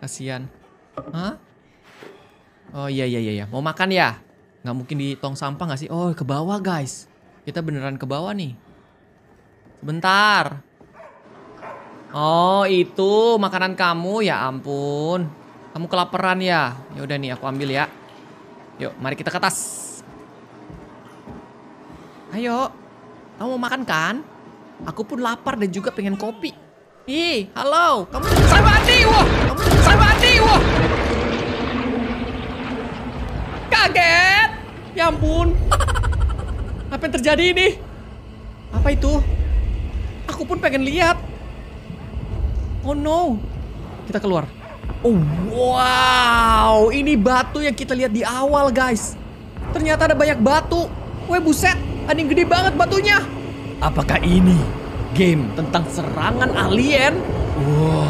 Kasihan. Hah? Oh iya, iya iya iya mau makan ya? Nggak mungkin di tong sampah nggak sih? Oh ke bawah guys. Kita beneran ke bawah nih. sebentar, Oh itu makanan kamu ya ampun. Kamu kelaparan ya? Ya udah nih aku ambil ya. Yuk mari kita ke atas. Ayo. Kamu mau makan kan? Aku pun lapar dan juga pengen kopi. Ih, halo. Kamu sampai mati. Wah, kamu kaget. Ya ampun. Apa yang terjadi ini? Apa itu? Aku pun pengen lihat. Oh no. Kita keluar. Oh, wow, ini batu yang kita lihat di awal, guys. Ternyata ada banyak batu. Weh, buset, ada gede banget batunya. Apakah ini game tentang serangan alien? Wow.